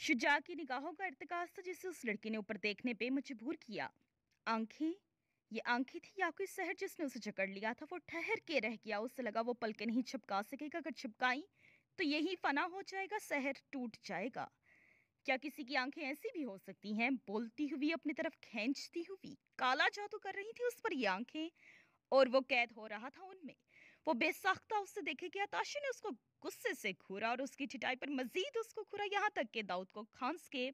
शुजा की निगाहों का इरतकाज था जिसे उस लड़के ने ऊपर देखने पे मजबूर किया आंखें ये आंखें थी या कोई शहर जिसने उसे जकड़ लिया था वो ठहर के रह गया उससे लगा वो पलके नहीं छिपका सकेगा अगर छिपकाई तो यही फना हो जाएगा शहर टूट जाएगा क्या किसी की आंखें ऐसी भी हो सकती हैं बोलती हुई अपनी तरफ खींचती हुई काला जादू कर रही थी उस पर ये आंखें और वो कैद हो रहा था उनमें वो बेसाख्ता उससे देखे कि अताशी ने उसको गुस्से से घूरा और उसकी चिटाई पर मजीद उसको घूरा यहाँ तक कि दाऊद को खांस के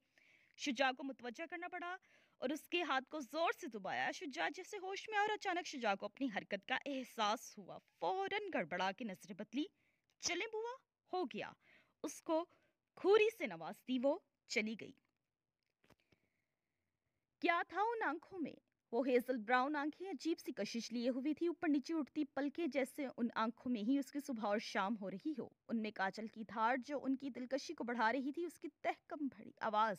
शुजा को मुतवजा करना पड़ा और उसके हाथ को ज़ोर से दुबाया शुजा जैसे होश में और अचानक शुजा को अपनी हरकत का एहसास हुआ फौरन गड़बड़ा के नजरें बदली चले बुआ हो गया उसको खूरी से नवाजती वो चली गई क्या था उन आंखों में वो हेजल ब्राउन आंखें अजीब सी कशिश लिए हुई थी ऊपर नीचे उठती पलके जैसे उन आंखों में ही उसकी सुबह और शाम हो रही हो उनमें काजल की धार जो उनकी दिलकशी को बढ़ा रही थी उसकी तहकम भरी आवाज़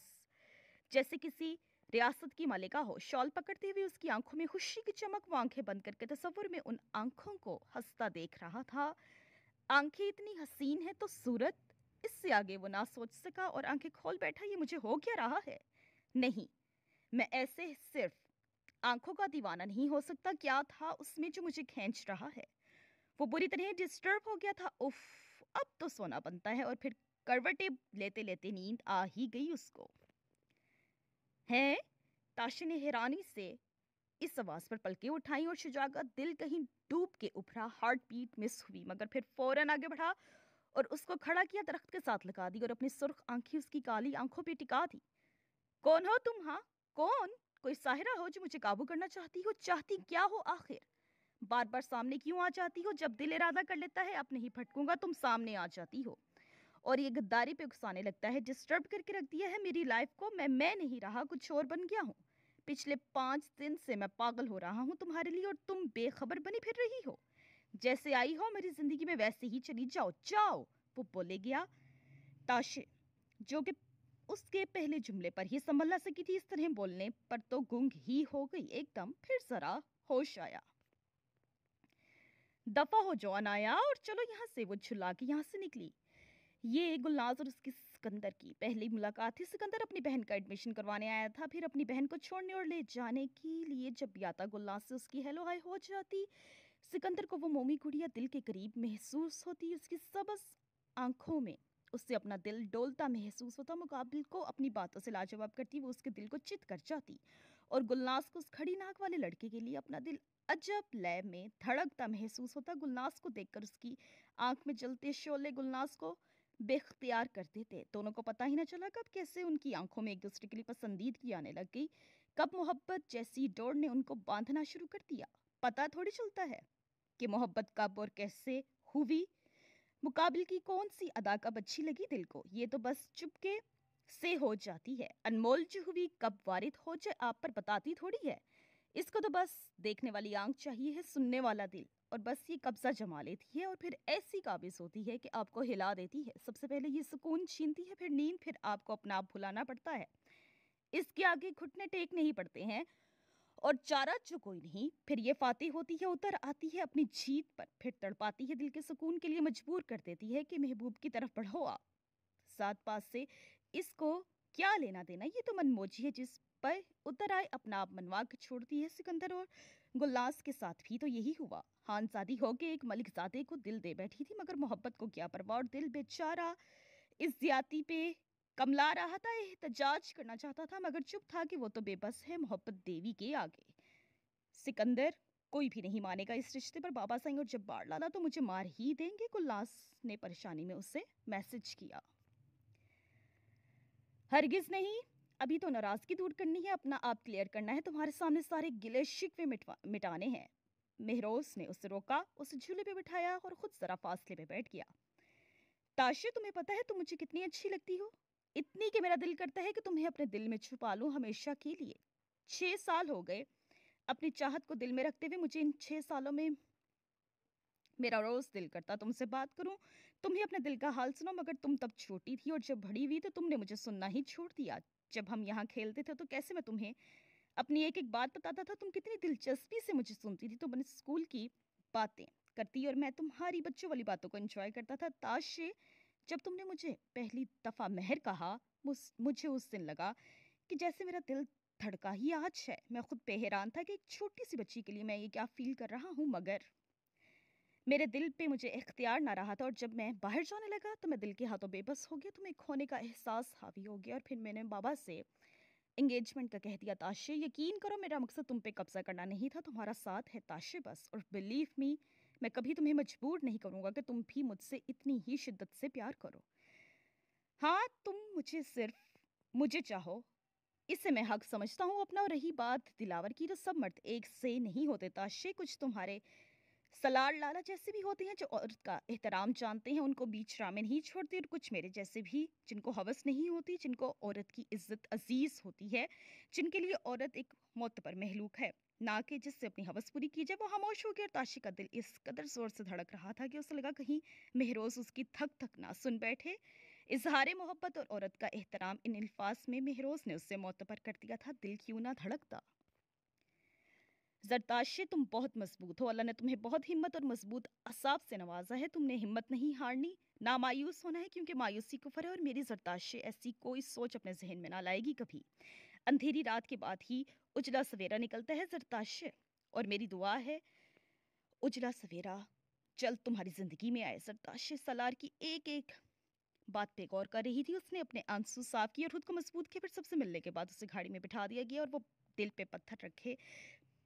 जैसे किसी रियासत की मालिका हो शॉल पकड़ते हुए उसकी आंखों में खुशी की चमक वो आंखें बंद करके तस्वर में उन आंखों को हंसता देख रहा था आंखें इतनी हसीन है तो सूरत इससे आगे वो ना सोच सका और आंखें खोल बैठा ये मुझे हो क्या रहा है नहीं मैं ऐसे सिर्फ आंखों का दीवाना नहीं हो सकता क्या था उसमें जो मुझे खींच रहा है वो बुरी तरह डिस्टर्ब हो गया था उफ अब तो सोना बनता है और फिर करवटे लेते लेते नींद आ ही गई उसको है ताशी ने हैरानी से इस आवाज़ पर पलके उठाई और शुजागा दिल कहीं डूब के उभरा हार्ट बीट मिस हुई मगर फिर फौरन आगे बढ़ा और उसको खड़ा किया दरख्त के साथ लगा दी और अपनी सुर्ख आंखें उसकी काली आंखों पर टिका दी कौन हो तुम हाँ कौन कोई साहिरा हो जो मुझे काबू करना चाहती हो चाहती क्या हो आखिर बार बार सामने क्यों आ जाती हो जब दिल इरादा कर लेता है अपने ही फटकूंगा तुम सामने आ जाती हो और ये गद्दारी पे गुस्साने लगता है डिस्टर्ब करके रख दिया है मेरी लाइफ को मैं मैं नहीं रहा कुछ और बन गया हूँ पिछले पाँच दिन से मैं पागल हो रहा हूँ तुम्हारे लिए और तुम बेखबर बनी फिर रही हो जैसे आई हो मेरी ज़िंदगी में वैसे ही चली जाओ जाओ वो बोले गया ताशे जो कि उसके पहले जुमले पर ही संभल ना सकी थी इस तरह बोलने पर तो गुंग ही हो गई एकदम फिर जरा होश आया दफा हो जो आया और चलो यहाँ से वो झुला के यहाँ से निकली ये गुलनाज और उसकी सिकंदर की पहली मुलाकात थी सिकंदर अपनी बहन का एडमिशन करवाने आया था फिर अपनी बहन को छोड़ने और ले जाने के लिए जब याता गुलनाज से उसकी हेलो हाय हो जाती सिकंदर को वो मोमी गुड़िया दिल के करीब महसूस होती उसकी सबस आंखों में उससे अपना दिल डोलता महसूस होता मुकाबिल को अपनी बातों से लाजवाब करती वो उसके दिल को चित कर जाती और गुलनास को उस खड़ी नाक वाले लड़के के लिए अपना दिल अजब लय में धड़कता महसूस होता गुलनास को देखकर उसकी आंख में जलते शोले गुलनास को बेख्तियार कर देते दोनों को पता ही ना चला कब कैसे उनकी आंखों में एक दूसरे के लिए पसंदीदगी आने लग गई कब मोहब्बत जैसी डोर ने उनको बांधना शुरू कर दिया पता थोड़ी चलता है कि मोहब्बत कब और कैसे हुई मुकाबले की कौन सी अदा कब अच्छी लगी दिल को ये तो बस चुपके से हो जाती है अनमोल जो कब वारित हो जाए आप पर बताती थोड़ी है इसको तो बस देखने वाली आंख चाहिए है सुनने वाला दिल और बस ये कब्जा जमा लेती है और फिर ऐसी काबिज होती है कि आपको हिला देती है सबसे पहले ये सुकून छीनती है फिर नींद फिर आपको अपना आप भुलाना पड़ता है इसके आगे घुटने टेक नहीं पड़ते हैं और चारा जो कोई नहीं फिर ये फातेह होती है उतर आती है अपनी जीत पर फिर तड़पाती है दिल के सुकून के लिए मजबूर कर देती है कि महबूब की तरफ बढ़ो आप साथ पास से इसको क्या लेना देना ये तो मनमोजी है जिस पर उतर आए अपना आप मनवा के छोड़ती है सिकंदर और गुल्लास के साथ भी तो यही हुआ हानसादी होके एक मलिक जादे को दिल दे बैठी थी मगर मोहब्बत को क्या परवा और दिल बेचारा इस ज्यादा पे कमला रहा था एहतजाज करना चाहता था मगर चुप था कि वो तो बेबस है मोहब्बत देवी के आगे सिकंदर कोई भी नहीं मानेगा इस रिश्ते पर बाबा साई और जब्बार लाला तो मुझे मार ही देंगे कुल्लास ने परेशानी में उसे मैसेज किया हरगिज नहीं अभी तो नाराज़गी दूर करनी है अपना आप क्लियर करना है तुम्हारे सामने सारे गिले शिकवे मिटाने हैं मेहरोज ने उसे रोका उसे झूले पे बिठाया और खुद ज़रा फासले पे बैठ गया ताशे तुम्हें पता है तुम मुझे कितनी अच्छी लगती हो इतनी कि मेरा दिल करता है कि तुम्हें अपने दिल में छुपा लूँ हमेशा के लिए छः साल हो गए अपनी चाहत को दिल में रखते हुए मुझे इन छः सालों में मेरा रोज़ दिल करता तुमसे बात करूं तुम्हें अपने दिल का हाल सुनो मगर तुम तब छोटी थी और जब बड़ी हुई तो तुमने मुझे सुनना ही छोड़ दिया जब हम यहाँ खेलते थे तो कैसे मैं तुम्हें अपनी एक एक बात बताता था तुम कितनी दिलचस्पी से मुझे सुनती थी तुम अपने स्कूल की बातें करती और मैं तुम्हारी बच्चों वाली बातों को इन्जॉय करता था ताश जब तुमने मुझे पहली दफ़ा मेहर कहा मुझे उस दिन लगा कि जैसे मेरा दिल धड़का ही आज है मैं खुद बेहरान था कि एक छोटी सी बच्ची के लिए मैं ये क्या फील कर रहा हूँ मगर मेरे दिल पे मुझे इख्तियार ना रहा था और जब मैं बाहर जाने लगा तो मैं दिल के हाथों बेबस हो गया तो मैं खोने का एहसास हावी हो गया और फिर मैंने बाबा से इंगेजमेंट का कह दिया ताशे यकीन करो मेरा मकसद तुम पे कब्जा करना नहीं था तुम्हारा साथ है ताशे बस और बिलीव मी मैं कभी तुम्हें मजबूर नहीं करूंगा कि तुम भी मुझसे इतनी ही शिद्दत से प्यार करो हाँ तुम मुझे सिर्फ मुझे चाहो इससे मैं हक समझता हूँ अपना और रही बात दिलावर की तो सब मर्द एक से नहीं होते ताशे कुछ तुम्हारे सलार लाला जैसे भी होते हैं जो औरत का एहतराम जानते हैं उनको बीच रामे नहीं छोड़ते और कुछ मेरे जैसे भी जिनको हवस नहीं होती जिनको औरत की इज्जत अजीज होती है जिनके लिए औरत एक मोतबर महलूक है ना कि जिससे अपनी हवस पूरी की जाए वो खामोश हो गया और ताशी का दिल इस कदर ज़ोर से धड़क रहा था कि उसे लगा कहीं मेहरोज उसकी थक थक ना सुन बैठे इजहार मोहब्बत और औरत का एहतराम इन अल्फाज में मेहरोज ने उससे मोतबर कर दिया था दिल क्यों ना धड़कता जरताशे तुम बहुत मजबूत हो अल्लाह ने तुम्हें बहुत हिम्मत और मजबूत असाब से नवाजा है तुमने हिम्मत नहीं हारनी ना मायूस होना है क्योंकि मायूसी कुफर है और मेरी जरताशे ऐसी कोई सोच अपने जहन में ना लाएगी कभी अंधेरी रात के बाद ही उजला सवेरा निकलता है जरताश और मेरी दुआ है उजला सवेरा जल्द तुम्हारी ज़िंदगी में आए सरताश सलार की एक एक बात पे गौर कर रही थी उसने अपने आंसू साफ किए और खुद को मजबूत किया फिर सबसे मिलने के बाद उसे घाड़ी में बिठा दिया गया और वो दिल पे पत्थर रखे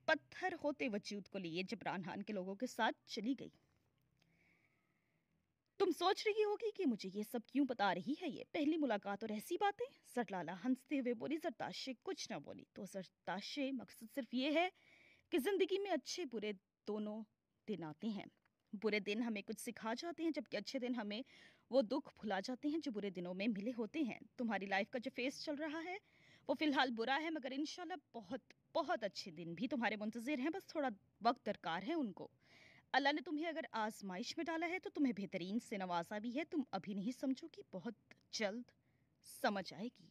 पत्थर होते वजूद को लिए जबरान खान के लोगों के साथ चली गई तुम सोच रही होगी कि मुझे ये सब क्यों बता रही है ये पहली मुलाकात और ऐसी बातें सरलाला हंसते हुए बोली सरताशे कुछ ना बोली तो सरताशे मकसद सिर्फ ये है कि ज़िंदगी में अच्छे बुरे दोनों दिन आते हैं बुरे दिन हमें कुछ सिखा जाते हैं जबकि अच्छे दिन हमें वो दुख भुला जाते हैं जो बुरे दिनों में मिले होते हैं तुम्हारी लाइफ का जो फेस चल रहा है वो फ़िलहाल बुरा है मगर इन बहुत बहुत अच्छे दिन भी तुम्हारे मुंतज़र हैं बस थोड़ा वक्त दरकार है उनको अल्लाह ने तुम्हें अगर आजमाइश में डाला है तो तुम्हें बेहतरीन से नवाजा भी है तुम अभी नहीं समझो कि बहुत जल्द समझ आएगी